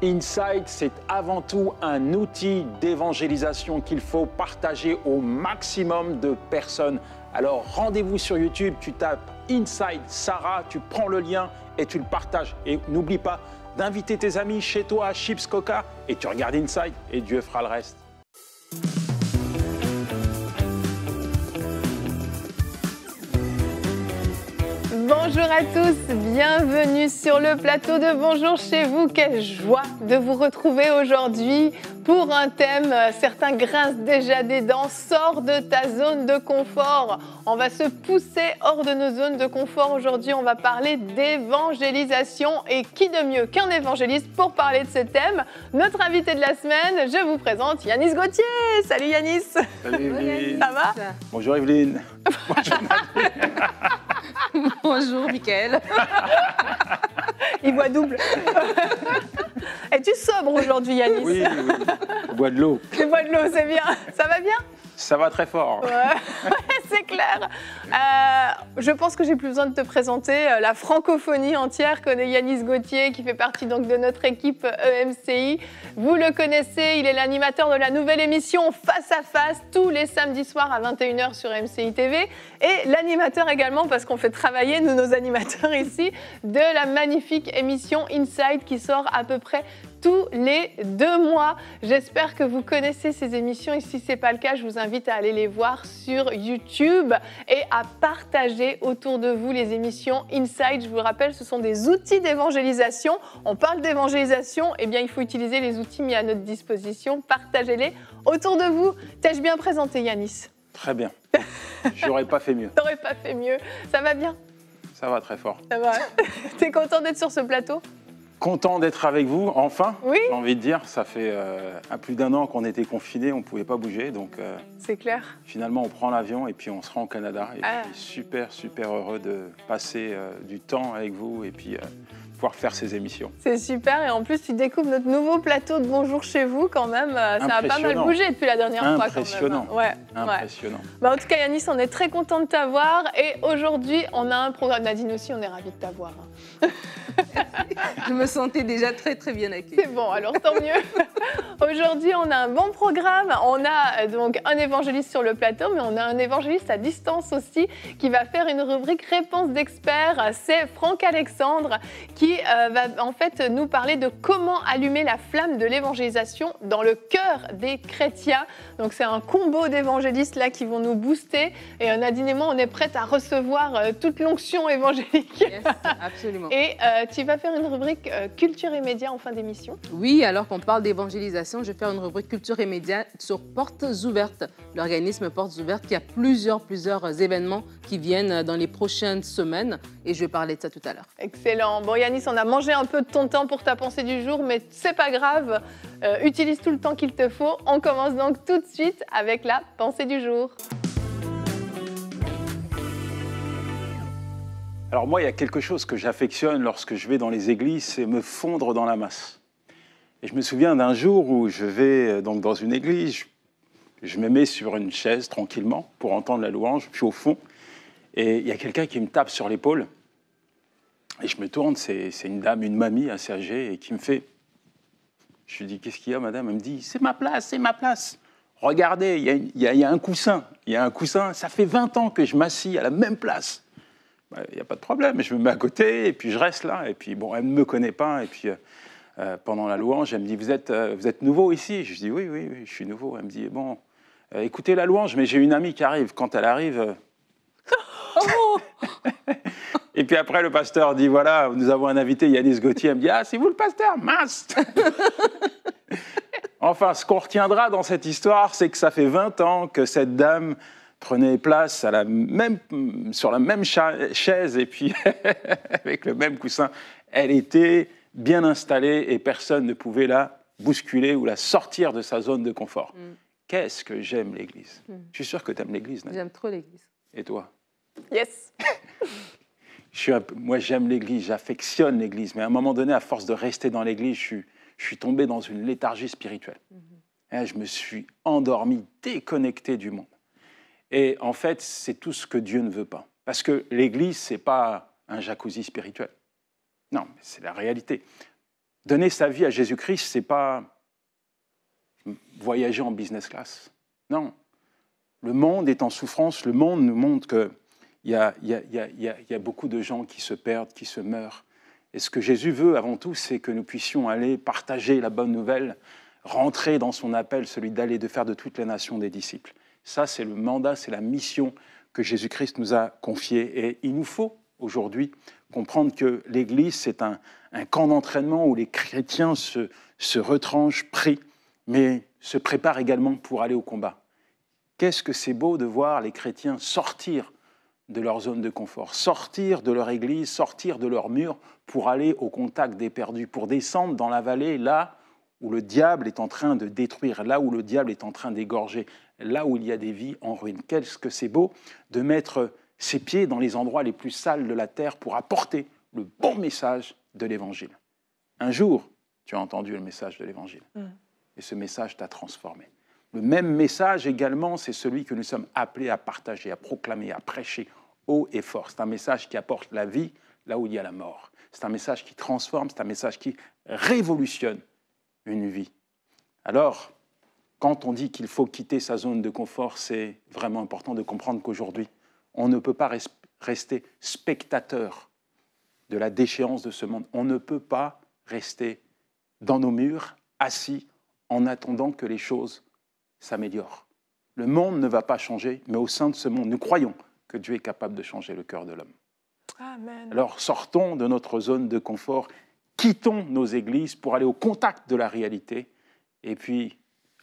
« Inside », c'est avant tout un outil d'évangélisation qu'il faut partager au maximum de personnes. Alors rendez-vous sur YouTube, tu tapes Inside Sarah, tu prends le lien et tu le partages. Et n'oublie pas d'inviter tes amis chez toi à Chips Coca et tu regardes Inside et Dieu fera le reste. Bonjour à tous, bienvenue sur le plateau de Bonjour chez vous. Quelle joie de vous retrouver aujourd'hui pour un thème. Euh, certains grincent déjà des dents. Sors de ta zone de confort. On va se pousser hors de nos zones de confort aujourd'hui. On va parler d'évangélisation. Et qui de mieux qu'un évangéliste pour parler de ce thème Notre invité de la semaine, je vous présente Yanis Gauthier. Salut Yanis. Salut Evelyne. Ça va Bonjour Evelyne. Bonjour Bonjour, Mickaël. Il boit double. Es-tu sobre aujourd'hui, Yanis Oui, oui. Je bois de l'eau. Tu bois de l'eau, c'est bien. Ça va bien Ça va très fort. Euh, je pense que j'ai plus besoin de te présenter. Euh, la francophonie entière connaît Yanis Gauthier, qui fait partie donc de notre équipe EMCI. Euh, Vous le connaissez, il est l'animateur de la nouvelle émission Face à Face, tous les samedis soirs à 21h sur MCI TV. Et l'animateur également, parce qu'on fait travailler, nous, nos animateurs ici, de la magnifique émission Inside, qui sort à peu près tous les deux mois. J'espère que vous connaissez ces émissions et si ce n'est pas le cas, je vous invite à aller les voir sur YouTube et à partager autour de vous les émissions Inside. Je vous rappelle, ce sont des outils d'évangélisation. On parle d'évangélisation, eh bien il faut utiliser les outils mis à notre disposition. Partagez-les autour de vous. T'ai-je bien présenté Yanis Très bien. J'aurais pas fait mieux. T'aurais pas fait mieux. Ça va bien Ça va très fort. Ça va. T'es content d'être sur ce plateau Content d'être avec vous, enfin. J'ai envie de dire, ça fait euh, plus d'un an qu'on était confinés, on ne pouvait pas bouger. Donc, euh, c'est clair. Finalement, on prend l'avion et puis on se rend au Canada. Et ah. super, super heureux de passer euh, du temps avec vous et puis pouvoir faire ces émissions. C'est super et en plus tu découvres notre nouveau plateau de Bonjour chez vous quand même. Euh, ça a pas mal bougé depuis la dernière fois. Impressionnant. Ouais, Impressionnant. Bah, en tout cas Yanis, on est très content de t'avoir et aujourd'hui on a un programme. Nadine aussi, on est ravi de t'avoir. Je me sentais déjà très très bien accueillie. C'est bon, alors tant mieux. aujourd'hui on a un bon programme. On a euh, donc un évangéliste sur le plateau, mais on a un évangéliste à distance aussi qui va faire une rubrique réponse d'experts. C'est Franck Alexandre qui euh, va en fait nous parler de comment allumer la flamme de l'évangélisation dans le cœur des chrétiens. Donc c'est un combo d'évangélistes là qui vont nous booster et on euh, Nadine et moi on est prête à recevoir euh, toute l'onction évangélique. absolument. et tu vas faire une rubrique culture et médias en fin d'émission. Oui, alors qu'on parle d'évangélisation, je vais faire une rubrique culture et médias sur Portes ouvertes, l'organisme Portes ouvertes qui a plusieurs plusieurs événements qui viennent dans les prochaines semaines et je vais parler de ça tout à l'heure. Excellent. Bon Yannis, on a mangé un peu de ton temps pour ta pensée du jour, mais c'est pas grave. Euh, utilise tout le temps qu'il te faut. On commence donc tout de suite avec la pensée du jour. Alors moi, il y a quelque chose que j'affectionne lorsque je vais dans les églises, c'est me fondre dans la masse. Et je me souviens d'un jour où je vais euh, donc dans une église, je me mets sur une chaise tranquillement pour entendre la louange, je suis au fond, et il y a quelqu'un qui me tape sur l'épaule et je me tourne, c'est une dame, une mamie un Sergé, et qui me fait. Je lui dis Qu'est-ce qu'il y a, madame Elle me dit C'est ma place, c'est ma place. Regardez, il y, a un coussin. Il y a un coussin. Ça fait 20 ans que je m'assis à la même place. Bah, il n'y a pas de problème. Je me mets à côté, et puis je reste là. Et puis, bon, elle ne me connaît pas. Et puis, euh, euh, pendant la louange, elle me dit Vous êtes, euh, vous êtes nouveau ici Je dis oui, oui, oui, je suis nouveau. Elle me dit Bon, écoutez la louange, mais j'ai une amie qui arrive. Quand elle arrive, Et puis après, le pasteur dit voilà, nous avons un invité, Yanis Gauthier. Elle me dit ah, c'est vous le pasteur Mince Enfin, ce qu'on retiendra dans cette histoire, c'est que ça fait 20 ans que cette dame prenait place à la même, sur la même chaise et puis avec le même coussin. Elle était bien installée et personne ne pouvait la bousculer ou la sortir de sa zone de confort. Mm. Qu'est-ce que j'aime l'Église mm. Je suis sûr que tu aimes l'Église, J'aime trop l'Église. Et toi Yes. moi, j'aime l'Église, j'affectionne l'Église, mais à un moment donné, à force de rester dans l'Église, je suis, tombé dans une léthargie spirituelle. Mm-hmm. je me suis endormi, déconnecté du monde. Et en fait, c'est tout ce que Dieu ne veut pas. Parce que l'Église, c'est pas un jacuzzi spirituel. Non, c'est la réalité. Donner sa vie à Jésus-Christ, c'est pas voyager en business class. Non. Le monde est en souffrance, le monde nous montre que il y, a, beaucoup de gens qui se perdent, qui se meurent. Et ce que Jésus veut avant tout, c'est que nous puissions aller partager la bonne nouvelle, rentrer dans son appel, celui d'aller de faire de toutes les nations des disciples. Ça, c'est le mandat, c'est la mission que Jésus-Christ nous a confiée. Et il nous faut aujourd'hui comprendre que l'Église, c'est un, camp d'entraînement où les chrétiens se, se retranchent, prient, mais se préparent également pour aller au combat. Qu'est-ce que c'est beau de voir les chrétiens sortir de leur zone de confort, sortir de leur église, sortir de leur mur pour aller au contact des perdus, pour descendre dans la vallée là où le diable est en train de détruire, là où le diable est en train d'égorger, là où il y a des vies en ruine. Qu'est-ce que c'est beau de mettre ses pieds dans les endroits les plus sales de la terre pour apporter le bon message de l'Évangile. Un jour, tu as entendu le message de l'Évangile mm. et ce message t'a transformé. Le même message également, c'est celui que nous sommes appelés à partager, à proclamer, à prêcher et fort. C'est un message qui apporte la vie là où il y a la mort. C'est un message qui transforme, c'est un message qui révolutionne une vie. Alors, quand on dit qu'il faut quitter sa zone de confort, c'est vraiment important de comprendre qu'aujourd'hui, on ne peut pas rester spectateur de la déchéance de ce monde. On ne peut pas rester dans nos murs, assis, en attendant que les choses s'améliorent. Le monde ne va pas changer, mais au sein de ce monde, nous croyons que Dieu est capable de changer le cœur de l'homme. Alors sortons de notre zone de confort, quittons nos églises pour aller au contact de la réalité, et puis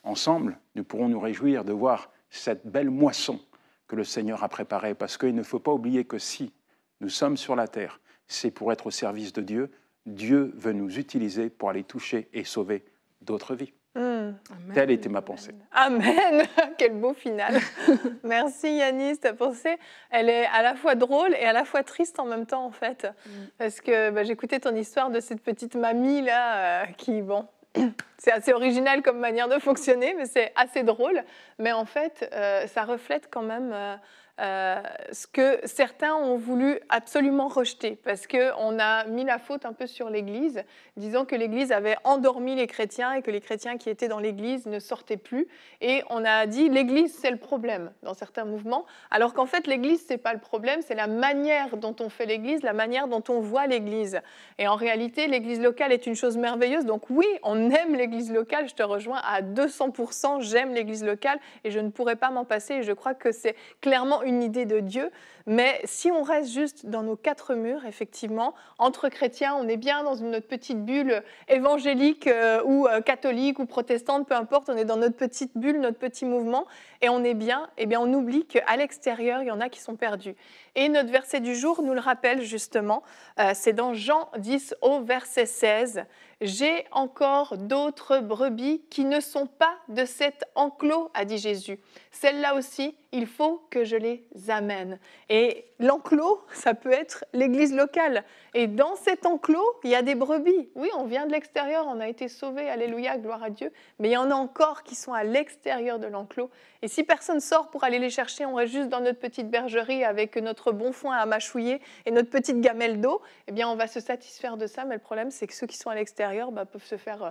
ensemble, nous pourrons nous réjouir de voir cette belle moisson que le Seigneur a préparée, parce qu'il ne faut pas oublier que si nous sommes sur la terre, c'est pour être au service de Dieu, Dieu veut nous utiliser pour aller toucher et sauver d'autres vies. Ah. Telle était ma pensée. Amen. Quel beau final. Merci Yanis, ta pensée, elle est à la fois drôle et à la fois triste en même temps en fait, mm. parce que bah, j'écoutais ton histoire de cette petite mamie là euh, qui bon. C'est assez original comme manière de fonctionner, mais c'est assez drôle. Mais en fait, euh, ça reflète quand même euh, euh, ce que certains ont voulu absolument rejeter, parce qu'on a mis la faute un peu sur l'Église, disant que l'Église avait endormi les chrétiens et que les chrétiens qui étaient dans l'Église ne sortaient plus. Et on a dit l'Église, c'est le problème dans certains mouvements, alors qu'en fait, l'Église, c'est pas le problème, c'est la manière dont on fait l'Église, la manière dont on voit l'Église. Et en réalité, l'Église locale est une chose merveilleuse, donc oui, on aime l'Église locale, je te rejoins à 200%, j'aime l'Église locale et je ne pourrais pas m'en passer, et je crois que c'est clairement une idée de Dieu mais si on reste juste dans nos quatre murs, effectivement, entre chrétiens, on est bien dans notre petite bulle évangélique euh, ou euh, catholique ou protestante, peu importe, on est dans notre petite bulle, notre petit mouvement, et on est bien, et eh bien on oublie qu'à l'extérieur, il y en a qui sont perdus. Et notre verset du jour nous le rappelle justement, euh, c'est dans Jean 10 au verset 16. J'ai encore d'autres brebis qui ne sont pas de cet enclos, a dit Jésus. Celles-là aussi, il faut que je les amène. Et l'enclos, ça peut être l'église locale. Et dans cet enclos, il y a des brebis. Oui, on vient de l'extérieur, on a été sauvés, alléluia, gloire à Dieu. Mais il y en a encore qui sont à l'extérieur de l'enclos. Et si personne sort pour aller les chercher, on reste juste dans notre petite bergerie avec notre bon foin à mâchouiller et notre petite gamelle d'eau. Eh bien, on va se satisfaire de ça. Mais le problème, c'est que ceux qui sont à l'extérieur bah, peuvent se faire euh,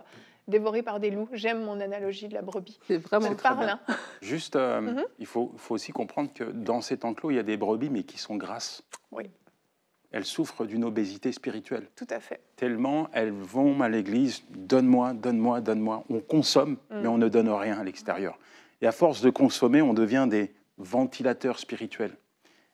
dévoré par des loups. J'aime mon analogie de la brebis. C'est vraiment parle. Hein. Juste, euh, mhm. il faut, aussi comprendre que dans cet enclos, il y a des brebis, mais qui sont grasses. Oui. Elles souffrent d'une obésité spirituelle. Tout à fait. Tellement elles vont à l'église, donne-moi, donne-moi, donne-moi. On consomme, mhm. mais on ne donne rien à l'extérieur. Et à force de consommer, on devient des ventilateurs spirituels.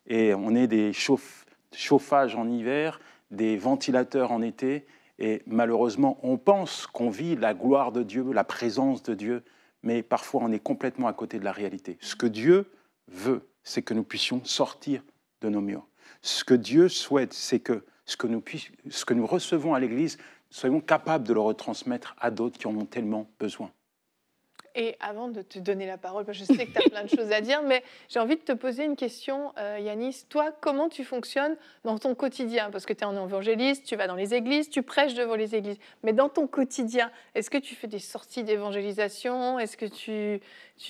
Et on est des chauffages en hiver, des ventilateurs en été, et malheureusement, on pense qu'on vit la gloire de Dieu, la présence de Dieu, mais parfois on est complètement à côté de la réalité. Ce que Dieu veut, c'est que nous puissions sortir de nos murs. Ce que Dieu souhaite, c'est que ce que nous, recevons à l'Église, soyons capables de le retransmettre à d'autres qui en ont tellement besoin et avant de te donner la parole, parce que je sais que tu as plein de choses à dire, mais j'ai envie de te poser une question, euh, Yanis. Toi, comment tu fonctionnes dans ton quotidien Parce que tu es un évangéliste, tu vas dans les églises, tu prêches devant les églises. Mais dans ton quotidien, est-ce que tu fais des sorties d'évangélisation Est-ce que tu,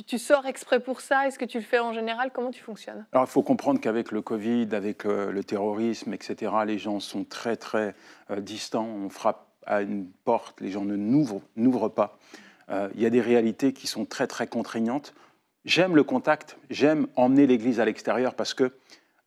tu, sors exprès pour ça Est-ce que tu le fais en général Comment tu fonctionnes Alors, il faut comprendre qu'avec le Covid, avec euh, le, terrorisme, etc., les gens sont très, très euh, distants. On frappe à une porte, les gens ne n'ouvrent pas. Euh, il y a des réalités qui sont très très contraignantes. J'aime le contact, j'aime emmener l'Église à l'extérieur parce que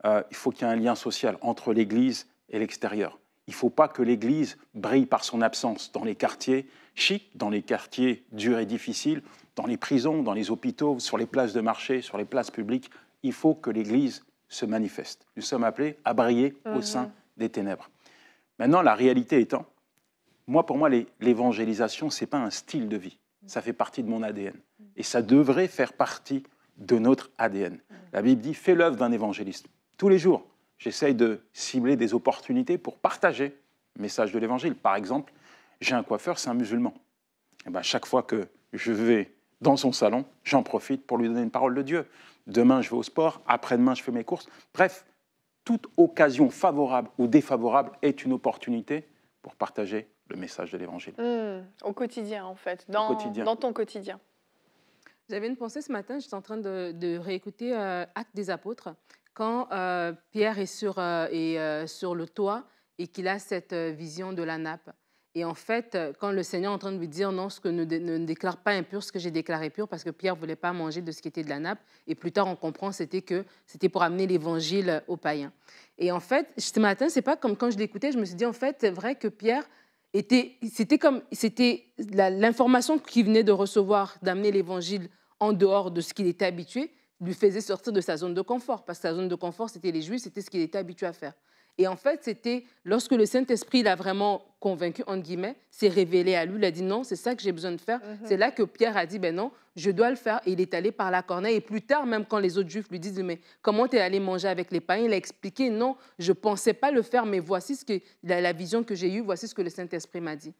euh, il faut qu'il y ait un lien social entre l'Église et l'extérieur. Il ne faut pas que l'Église brille par son absence dans les quartiers chics, dans les quartiers durs et difficiles, dans les prisons, dans les hôpitaux, sur les places de marché, sur les places publiques. Il faut que l'Église se manifeste. Nous sommes appelés à briller au mhm. sein des ténèbres. Maintenant, la réalité étant, moi, pour moi, l'évangélisation, ce n'est pas un style de vie. Mm. Ça fait partie de mon ADN. Et ça devrait faire partie de notre ADN. Mm. La Bible dit, fais l'œuvre d'un évangéliste. Tous les jours, j'essaye de cibler des opportunités pour partager le message de l'évangile. Par exemple, j'ai un coiffeur, c'est un musulman. Eh ben, chaque fois que je vais dans son salon, j'en profite pour lui donner une parole de Dieu. Demain, je vais au sport, après-demain, je fais mes courses. Bref, toute occasion favorable ou défavorable est une opportunité pour partager le message de l'Évangile. Mmh. au quotidien, en fait, dans, dans ton quotidien. J'avais une pensée ce matin, j'étais en train de, réécouter acte euh, Actes des Apôtres, quand euh, Pierre est sur, euh, sur le toit et qu'il a cette vision de la nappe. Et en fait, quand le Seigneur est en train de lui dire non, ce que ne, déclare pas impur, ce que j'ai déclaré pur, parce que Pierre ne voulait pas manger de ce qui était de la nappe, et plus tard on comprend c'était que c'était pour amener l'évangile aux païens. Et en fait, ce matin, c'est pas comme quand je l'écoutais, je me suis dit en fait, c'est vrai que Pierre c'était comme, c'était l'information qu'il venait de recevoir d'amener l'évangile en dehors de ce qu'il était habitué lui faisait sortir de sa zone de confort, parce que sa zone de confort, c'était les Juifs, c'était ce qu'il était habitué à faire. Et en fait, c'était lorsque le Saint-Esprit l'a vraiment convaincu, entre guillemets, s'est révélé à lui, il a dit non, c'est ça que j'ai besoin de faire. Mhm. C'est là que Pierre a dit, ben non, je dois le faire. Et il est allé par la corneille. Et plus tard, même quand les autres juifs lui disent, mais comment tu es allé manger avec les païens, il a expliqué, non, je ne pensais pas le faire, mais voici ce que, la, la vision que j'ai eue, voici ce que le Saint-Esprit m'a dit.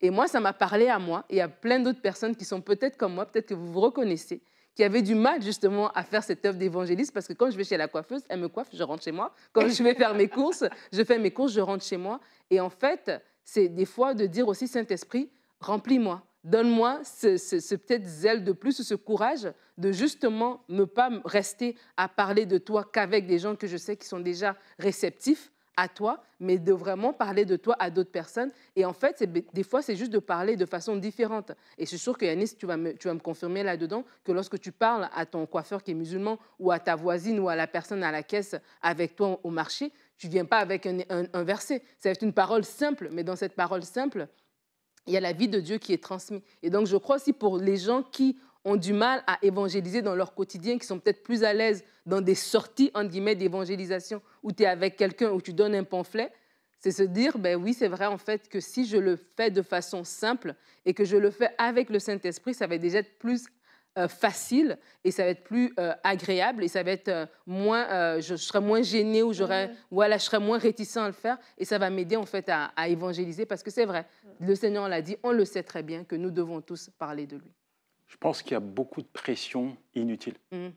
Et moi, ça m'a parlé à moi et à plein d'autres personnes qui sont peut-être comme moi, peut-être que vous vous reconnaissez qui avait du mal justement à faire cette œuvre d'évangéliste parce que quand je vais chez la coiffeuse, elle me coiffe, je rentre chez moi. Quand je vais faire mes courses, je fais mes courses, je rentre chez moi. Et en fait, c'est des fois de dire aussi Saint-Esprit, remplis-moi. Donne-moi ce, ce peut-être zèle de plus, ce courage de justement ne pas rester à parler de toi qu'avec des gens que je sais qui sont déjà réceptifs, à toi, mais de vraiment parler de toi à d'autres personnes. Et en fait, des fois, c'est juste de parler de façon différente. Et c'est sûr que Yanis, tu vas me, tu vas me confirmer là-dedans que lorsque tu parles à ton coiffeur qui est musulman ou à ta voisine ou à la personne à la caisse avec toi au marché, tu viens pas avec un, un verset. C'est une parole simple, mais dans cette parole simple, il y a la vie de Dieu qui est transmise. Et donc, je crois aussi pour les gens qui ont du mal à évangéliser dans leur quotidien, qui sont peut-être plus à l'aise dans des sorties, entre guillemets, d'évangélisation, où tu es avec quelqu'un, où tu donnes un pamphlet, c'est se dire, ben oui, c'est vrai en fait que si je le fais de façon simple et que je le fais avec le Saint-Esprit, ça va déjà être plus euh, facile et ça va être plus euh, agréable et ça va être euh, moins, je, serai moins gêné ou j'aurai, ou je serai moins réticent à le faire et ça va m'aider en fait à, évangéliser parce que c'est vrai, le Seigneur l'a dit, on le sait très bien que nous devons tous parler de lui. Je pense qu'il y a beaucoup de pression inutile. Mm.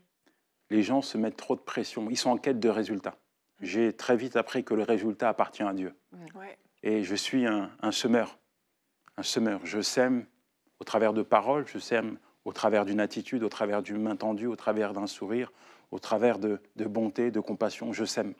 Les gens se mettent trop de pression. Ils sont en quête de résultats. J'ai très vite appris que le résultat appartient à Dieu. Et je suis un, semeur. Un semeur. Je sème au travers de paroles, je sème au travers d'une attitude, au travers d'une main tendue, au travers d'un sourire, au travers de, bonté, de compassion, je sème.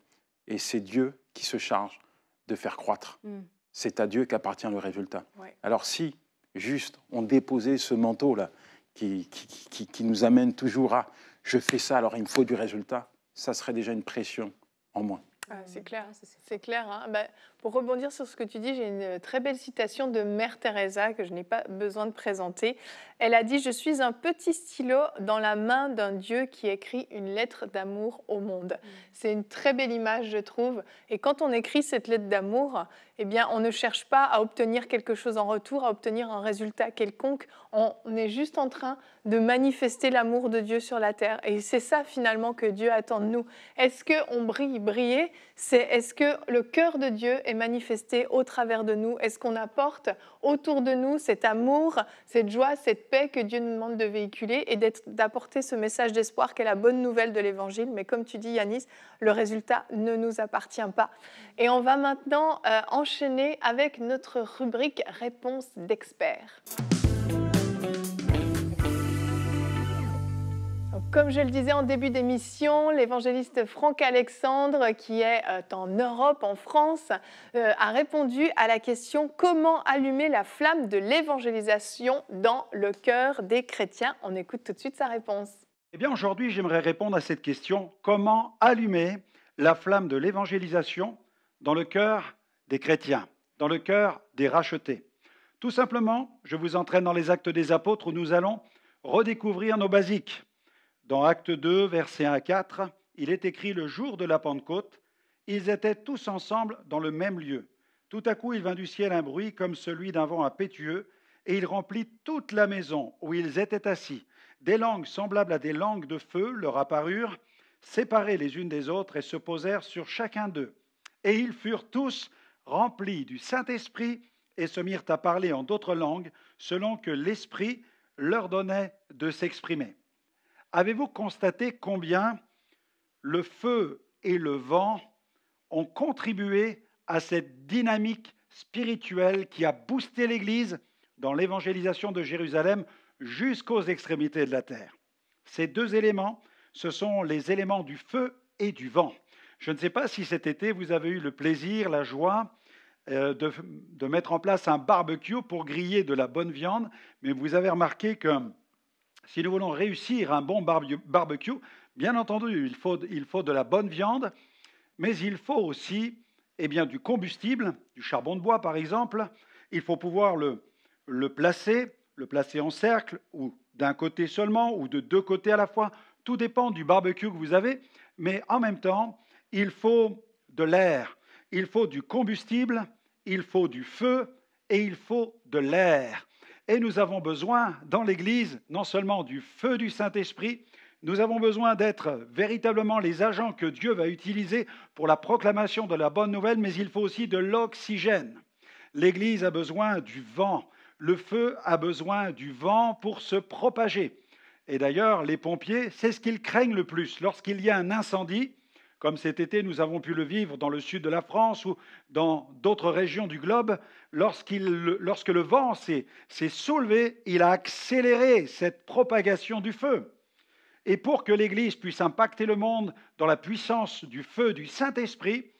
Et c'est Dieu qui se charge de faire croître. Mm. C'est à Dieu qu'appartient le résultat. Alors si, juste, on déposait ce manteau-là, qui, nous amène toujours à je fais ça, alors il me faut du résultat, ça serait déjà une pression en moins. Ah, euh, c'est clair, ah, c'est clair. Hein. Bah, pour rebondir sur ce que tu dis, j'ai une euh, très belle citation de Mère Teresa que je n'ai pas besoin de présenter. Elle a dit Je suis un petit stylo dans la main d'un Dieu qui écrit une lettre d'amour au monde. Mmh. C'est une très belle image, je trouve. Et quand on écrit cette lettre d'amour, eh bien, on ne cherche pas à obtenir quelque chose en retour, à obtenir un résultat quelconque. On est juste en train de manifester l'amour de Dieu sur la terre. Et c'est ça finalement que Dieu attend de nous. Est-ce que on brille, briller c'est est-ce que le cœur de Dieu est manifesté au travers de nous Est-ce qu'on apporte autour de nous cet amour, cette joie, cette paix que Dieu nous demande de véhiculer et d'apporter ce message d'espoir qu'est la bonne nouvelle de l'Évangile Mais comme tu dis, Yanis, le résultat ne nous appartient pas. Et on va maintenant euh, enchaîner avec notre rubrique Réponse d'experts. Comme je le disais en début d'émission, l'évangéliste Franck Alexandre, qui est euh, en Europe, en France, euh, a répondu à la question comment allumer la flamme de l'évangélisation dans le cœur des chrétiens. On écoute tout de suite sa réponse. Eh bien, aujourd'hui, j'aimerais répondre à cette question comment allumer la flamme de l'évangélisation dans le cœur des chrétiens, dans le cœur des rachetés Tout simplement, je vous entraîne dans les actes des apôtres où nous allons redécouvrir nos basiques dans Acte 2, verset 1 à 4, il est écrit le jour de la Pentecôte, ils étaient tous ensemble dans le même lieu. Tout à coup, il vint du ciel un bruit comme celui d'un vent impétueux, et il remplit toute la maison où ils étaient assis. Des langues semblables à des langues de feu leur apparurent, séparées les unes des autres, et se posèrent sur chacun d'eux. Et ils furent tous remplis du Saint-Esprit et se mirent à parler en d'autres langues, selon que l'Esprit leur donnait de s'exprimer. Avez-vous constaté combien le feu et le vent ont contribué à cette dynamique spirituelle qui a boosté l'Église dans l'évangélisation de Jérusalem jusqu'aux extrémités de la terre Ces deux éléments, ce sont les éléments du feu et du vent. Je ne sais pas si cet été vous avez eu le plaisir, la joie euh, de, mettre en place un barbecue pour griller de la bonne viande, mais vous avez remarqué que si nous voulons réussir un bon barbecue, bien entendu, il faut, de la bonne viande, mais il faut aussi eh bien, du combustible, du charbon de bois par exemple. Il faut pouvoir le placer, le placer en cercle, ou d'un côté seulement, ou de deux côtés à la fois. Tout dépend du barbecue que vous avez, mais en même temps, il faut de l'air, il faut du combustible, il faut du feu et il faut de l'air. Et nous avons besoin, dans l'Église, non seulement du feu du Saint-Esprit, nous avons besoin d'être véritablement les agents que Dieu va utiliser pour la proclamation de la bonne nouvelle, mais il faut aussi de l'oxygène. L'Église a besoin du vent, le feu a besoin du vent pour se propager. Et d'ailleurs, les pompiers, c'est ce qu'ils craignent le plus. Lorsqu'il y a un incendie, comme cet été nous avons pu le vivre dans le sud de la France ou dans d'autres régions du globe, lorsque le vent s'est soulevé, il a accéléré cette propagation du feu. Et pour que l'Église puisse impacter le monde dans la puissance du feu du Saint-Esprit,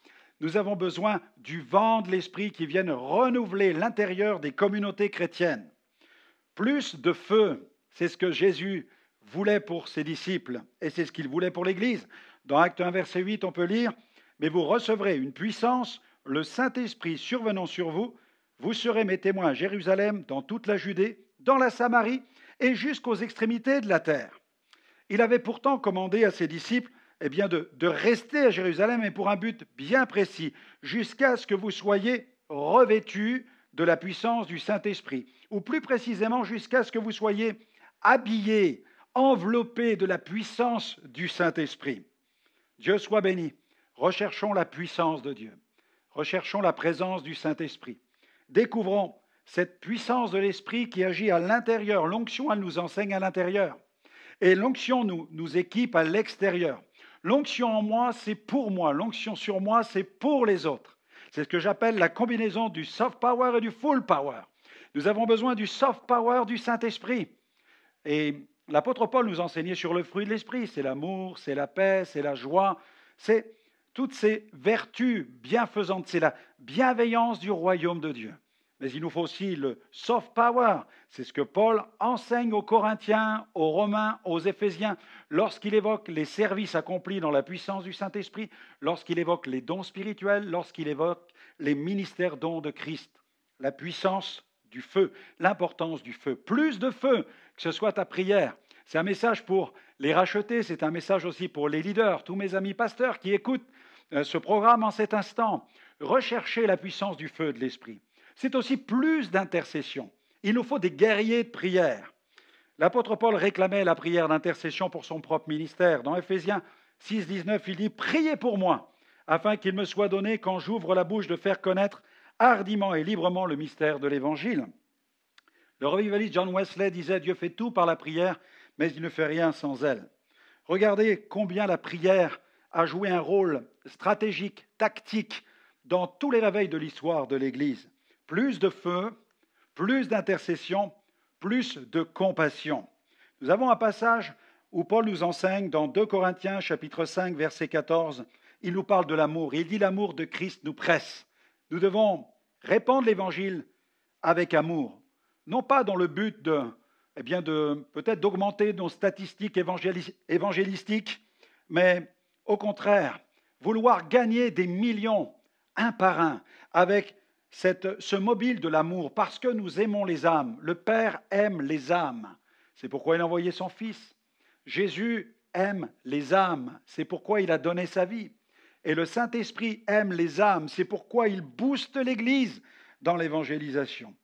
nous avons besoin du vent de l'Esprit qui vienne renouveler l'intérieur des communautés chrétiennes. Plus de feu, c'est ce que Jésus voulait pour ses disciples et c'est ce qu'il voulait pour l'Église. Dans Acte 1, verset 8, on peut lire Mais vous recevrez une puissance, le Saint-Esprit survenant sur vous, vous serez mes témoins à Jérusalem, dans toute la Judée, dans la Samarie et jusqu'aux extrémités de la terre. Il avait pourtant commandé à ses disciples eh bien de, de rester à Jérusalem et pour un but bien précis, jusqu'à ce que vous soyez revêtus de la puissance du Saint-Esprit, ou plus précisément jusqu'à ce que vous soyez habillés, enveloppés de la puissance du Saint-Esprit. Dieu soit béni. Recherchons la puissance de Dieu. Recherchons la présence du Saint-Esprit. Découvrons cette puissance de l'Esprit qui agit à l'intérieur. L'onction, elle nous enseigne à l'intérieur. Et l'onction nous, nous équipe à l'extérieur. L'onction en moi, c'est pour moi. L'onction sur moi, c'est pour les autres. C'est ce que j'appelle la combinaison du soft power et du full power. Nous avons besoin du soft power du Saint-Esprit. Et L'apôtre Paul nous enseignait sur le fruit de l'esprit, c'est l'amour, c'est la paix, c'est la joie, c'est toutes ces vertus bienfaisantes, c'est la bienveillance du royaume de Dieu. Mais il nous faut aussi le soft power. C'est ce que Paul enseigne aux Corinthiens, aux Romains, aux Éphésiens, lorsqu'il évoque les services accomplis dans la puissance du Saint-Esprit, lorsqu'il évoque les dons spirituels, lorsqu'il évoque les ministères dons de Christ. La puissance du feu, l'importance du feu, plus de feu, que ce soit ta prière. C'est un message pour les rachetés, c'est un message aussi pour les leaders, tous mes amis pasteurs qui écoutent euh, ce programme en cet instant. Recherchez la puissance du feu de l'Esprit. C'est aussi plus d'intercession. Il nous faut des guerriers de prière. L'apôtre Paul réclamait la prière d'intercession pour son propre ministère. Dans Ephésiens 6, 19, il dit Priez pour moi, afin qu'il me soit donné, quand j'ouvre la bouche, de faire connaître hardiment et librement le mystère de l'Évangile. Le revivaliste John Wesley disait Dieu fait tout par la prière, mais il ne fait rien sans elle. Regardez combien la prière a joué un rôle stratégique, tactique, dans tous les réveils de l'histoire de l'Église. Plus de feu, plus d'intercession, plus de compassion. Nous avons un passage où Paul nous enseigne dans 2 Corinthiens chapitre 5 verset 14, il nous parle de l'amour. Il dit l'amour de Christ nous presse. Nous devons répandre l'évangile avec amour, non pas dans le but de, eh peut-être d'augmenter nos statistiques évangélistiques, mais au contraire, vouloir gagner des millions un par un avec ce mobile de l'amour, parce que nous aimons les âmes. Le Père aime les âmes. C'est pourquoi il a envoyé son Fils. Jésus aime les âmes. C'est pourquoi il a donné sa vie. Et le Saint-Esprit aime les âmes. C'est pourquoi il booste l'Église dans l'évangélisation.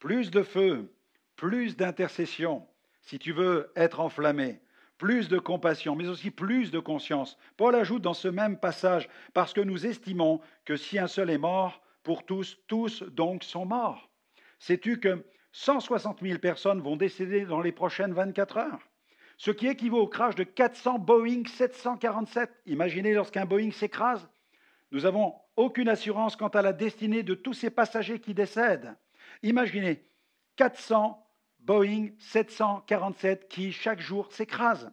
Plus de feu, plus d'intercession, si tu veux être enflammé, plus de compassion, mais aussi plus de conscience. Paul ajoute dans ce même passage, parce que nous estimons que si un seul est mort, pour tous, tous donc sont morts. Sais-tu que 160 000 personnes vont décéder dans les prochaines 24 heures ce qui équivaut au crash de 400 Boeing 747. Imaginez lorsqu'un Boeing s'écrase. Nous n'avons aucune assurance quant à la destinée de tous ces passagers qui décèdent. Imaginez 400 Boeing 747 qui chaque jour s'écrasent.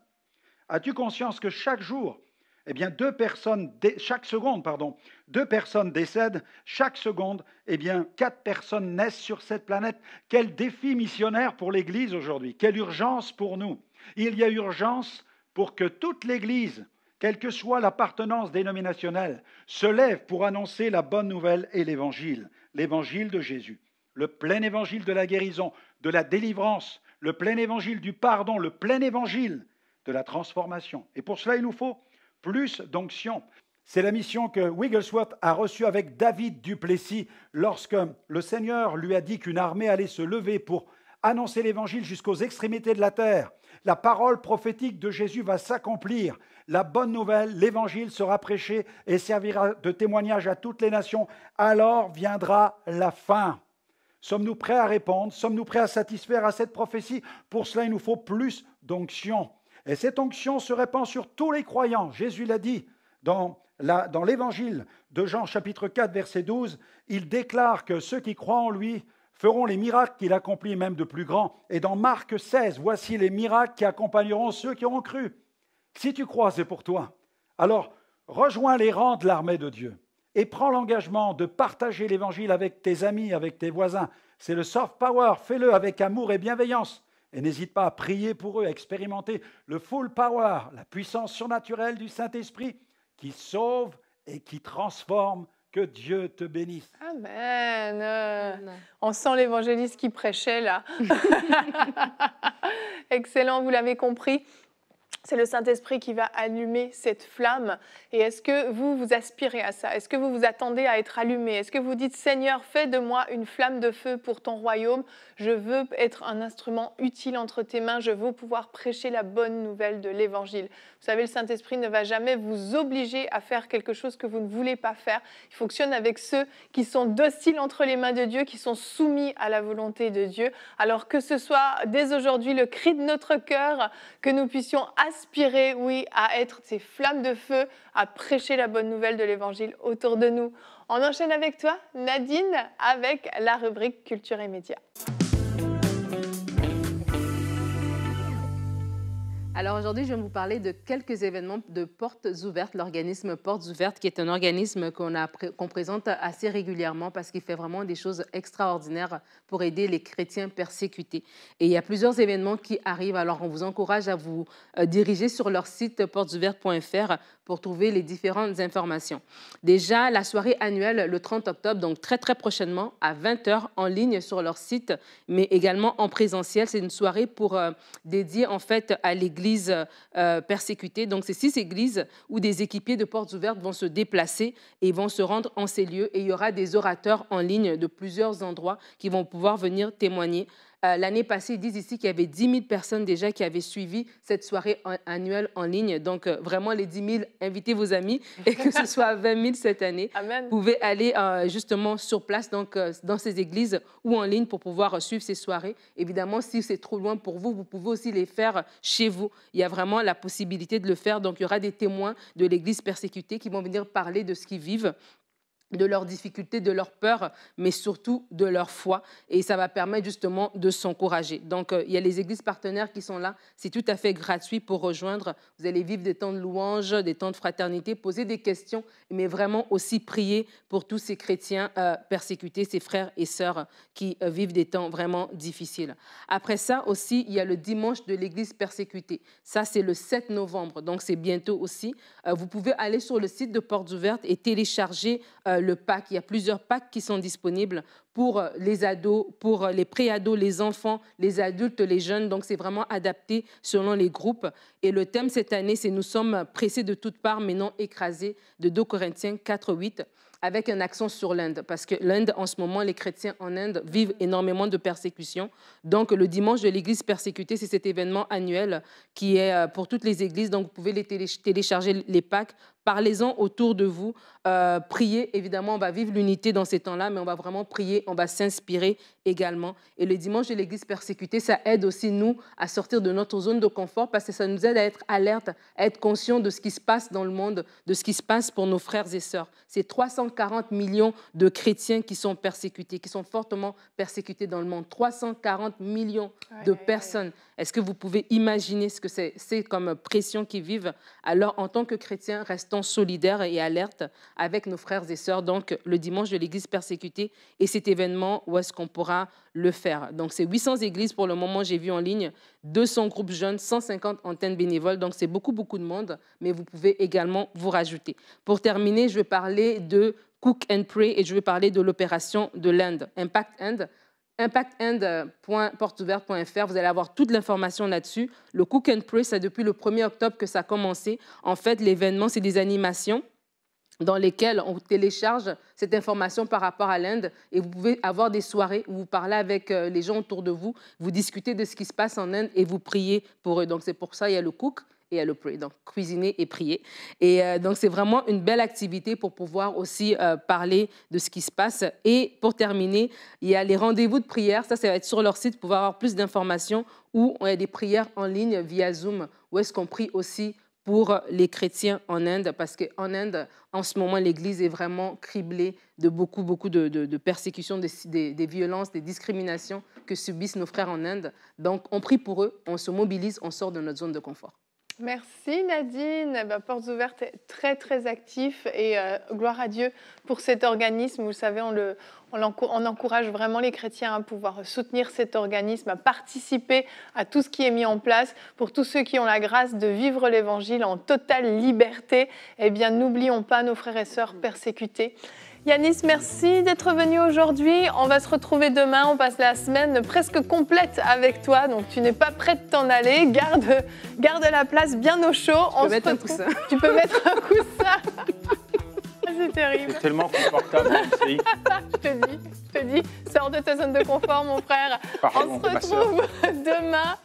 As-tu conscience que chaque jour, eh bien deux personnes, chaque seconde, pardon, deux personnes décèdent, chaque seconde, eh bien quatre personnes naissent sur cette planète. Quel défi missionnaire pour l'Église aujourd'hui, quelle urgence pour nous. Il y a urgence pour que toute l'Église, quelle que soit l'appartenance dénominationnelle, se lève pour annoncer la bonne nouvelle et l'Évangile, l'Évangile de Jésus, le plein Évangile de la guérison, de la délivrance, le plein Évangile du pardon, le plein Évangile de la transformation. Et pour cela, il nous faut plus d'onction. C'est la mission que Wigglesworth a reçue avec David Duplessis lorsque le Seigneur lui a dit qu'une armée allait se lever pour annoncer l'Évangile jusqu'aux extrémités de la terre la parole prophétique de Jésus va s'accomplir. La bonne nouvelle, l'évangile sera prêché et servira de témoignage à toutes les nations. Alors viendra la fin. Sommes-nous prêts à répondre Sommes-nous prêts à satisfaire à cette prophétie Pour cela, il nous faut plus d'onction. Et cette onction se répand sur tous les croyants. Jésus l'a dit dans l'évangile de Jean chapitre 4 verset 12. Il déclare que ceux qui croient en lui feront les miracles qu'il accomplit même de plus grands. Et dans Marc 16, voici les miracles qui accompagneront ceux qui auront cru. Si tu crois, c'est pour toi. Alors, rejoins les rangs de l'armée de Dieu et prends l'engagement de partager l'évangile avec tes amis, avec tes voisins. C'est le soft power, fais-le avec amour et bienveillance. Et n'hésite pas à prier pour eux, à expérimenter le full power, la puissance surnaturelle du Saint-Esprit qui sauve et qui transforme que Dieu te bénisse. Amen. On sent l'évangéliste qui prêchait là. Excellent, vous l'avez compris. C'est le Saint-Esprit qui va allumer cette flamme. Et est-ce que vous vous aspirez à ça Est-ce que vous vous attendez à être allumé Est-ce que vous dites Seigneur, fais de moi une flamme de feu pour ton royaume Je veux être un instrument utile entre tes mains. Je veux pouvoir prêcher la bonne nouvelle de l'Évangile. Vous savez, le Saint-Esprit ne va jamais vous obliger à faire quelque chose que vous ne voulez pas faire. Il fonctionne avec ceux qui sont dociles entre les mains de Dieu, qui sont soumis à la volonté de Dieu. Alors que ce soit dès aujourd'hui le cri de notre cœur, que nous puissions aspirer, oui, à être ces flammes de feu, à prêcher la bonne nouvelle de l'Évangile autour de nous. On enchaîne avec toi, Nadine, avec la rubrique Culture et Médias. Alors aujourd'hui, je vais vous parler de quelques événements de Portes Ouvertes, l'organisme Portes Ouvertes, qui est un organisme qu'on présente assez régulièrement parce qu'il fait vraiment des choses extraordinaires pour aider les chrétiens persécutés. Et il y a plusieurs événements qui arrivent, alors on vous encourage à vous euh, diriger sur leur site portesouvertes.fr pour trouver les différentes informations. Déjà, la soirée annuelle le 30 octobre, donc très très prochainement, à 20h en ligne sur leur site, mais également en présentiel. C'est une soirée pour euh, dédiée en fait à l'Église euh, Donc, ces six églises où des équipiers de portes ouvertes vont se déplacer et vont se rendre en ces lieux. Et il y aura des orateurs en ligne de plusieurs endroits qui vont pouvoir venir témoigner euh, l'année passée, ils disent ici qu'il y avait 10 000 personnes déjà qui avaient suivi cette soirée annuelle en ligne. Donc, euh, vraiment, les 10 000, invitez vos amis et que ce soit 20 000 cette année. Vous pouvez aller euh, justement sur place, donc dans ces églises ou en ligne pour pouvoir suivre ces soirées. Évidemment, si c'est trop loin pour vous, vous pouvez aussi les faire chez vous. Il y a vraiment la possibilité de le faire. Donc, il y aura des témoins de l'église persécutée qui vont venir parler de ce qu'ils vivent de leurs difficultés, de leurs peurs, mais surtout de leur foi. Et ça va permettre justement de s'encourager. Donc, euh, il y a les églises partenaires qui sont là. C'est tout à fait gratuit pour rejoindre. Vous allez vivre des temps de louange, des temps de fraternité, poser des questions, mais vraiment aussi prier pour tous ces chrétiens euh, persécutés, ces frères et sœurs qui euh, vivent des temps vraiment difficiles. Après ça aussi, il y a le dimanche de l'église persécutée. Ça, c'est le 7 novembre, donc c'est bientôt aussi. vous pouvez aller sur le site de Portes Ouvertes et télécharger le le pack. Il y a plusieurs packs qui sont disponibles pour les ados, pour les pré-ados, les enfants, les adultes, les jeunes. Donc c'est vraiment adapté selon les groupes. Et le thème cette année, c'est Nous sommes pressés de toutes parts, mais non écrasés, de 2 Corinthiens 4, 8 avec un accent sur l'Inde, parce que l'Inde, en ce moment, les chrétiens en Inde vivent énormément de persécutions. Donc, le dimanche de l'Église persécutée, c'est cet événement annuel qui est euh, pour toutes les églises. Donc, vous pouvez les télécharger les packs. Parlez-en autour de vous. Euh, priez, évidemment, on va vivre l'unité dans ces temps-là, mais on va vraiment prier, on va s'inspirer également. Et le dimanche de l'Église persécutée, ça aide aussi nous à sortir de notre zone de confort, parce que ça nous aide à être alerte, à être conscient de ce qui se passe dans le monde, de ce qui se passe pour nos frères et sœurs. C'est 300 340 millions de chrétiens qui sont persécutés, qui sont fortement persécutés dans le monde. 340 millions de personnes. Est-ce que vous pouvez imaginer ce que c'est comme pression qu'ils vivent Alors, en tant que chrétiens, restons solidaires et alertes avec nos frères et sœurs. Donc, le dimanche de l'Église persécutée et cet événement, où est-ce qu'on pourra le faire Donc, c'est 800 églises pour le moment, j'ai vu en ligne, 200 groupes jeunes, 150 antennes bénévoles. Donc, c'est beaucoup, beaucoup de monde, mais vous pouvez également vous rajouter. Pour terminer, je vais parler de Cook and Pray et je vais parler de l'opération de l'Inde, Impact End impactend.porteouverte.fr. Euh, vous allez avoir toute l'information là-dessus. Le Cook and Pray, c'est depuis le 1er octobre que ça a commencé. En fait, l'événement, c'est des animations dans lesquelles on télécharge cette information par rapport à l'Inde et vous pouvez avoir des soirées où vous parlez avec euh, les gens autour de vous, vous discutez de ce qui se passe en Inde et vous priez pour eux. Donc c'est pour ça qu'il y a le cook, et elle prier, donc cuisiner et prier. Et euh, donc c'est vraiment une belle activité pour pouvoir aussi euh, parler de ce qui se passe. Et pour terminer, il y a les rendez-vous de prière, ça ça va être sur leur site pour avoir plus d'informations, ou on a des prières en ligne via Zoom, où est-ce qu'on prie aussi pour les chrétiens en Inde, parce qu'en Inde, en ce moment, l'Église est vraiment criblée de beaucoup, beaucoup de, persécutions, des, des, violences, des discriminations que subissent nos frères en Inde. Donc, on prie pour eux, on se mobilise, on sort de notre zone de confort. Merci Nadine. Bah, portes ouvertes est très très actif et euh, gloire à Dieu pour cet organisme. Vous savez, on, encourage vraiment les chrétiens à pouvoir soutenir cet organisme, à participer à tout ce qui est mis en place. Pour tous ceux qui ont la grâce de vivre l'Évangile en totale liberté, eh bien n'oublions pas nos frères et sœurs persécutés. Yanis, merci d'être venu aujourd'hui. On va se retrouver demain. On passe la semaine presque complète avec toi. Donc, tu n'es pas prêt de t'en aller. Garde, garde la place bien au chaud. on peux Tu peux mettre un coussin. C'est terrible. C'est tellement confortable, Je te dis te dis, sors de ta zone de confort, mon frère. on se retrouve demain.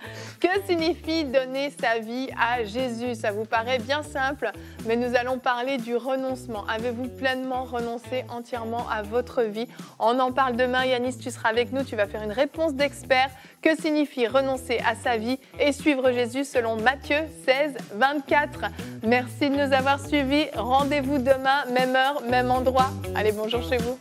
Que signifie donner sa vie à Jésus Ça vous paraît bien simple, mais nous allons parler du renoncement. Avez-vous pleinement renoncé entièrement à votre vie On en parle demain. Yanis, tu seras avec nous. Tu vas faire une réponse d'expert. Que signifie renoncer à sa vie et suivre Jésus selon Matthieu 16, 24 Merci de nous avoir suivis. Rendez-vous demain, même heure, même endroit. Allez, bonjour chez vous.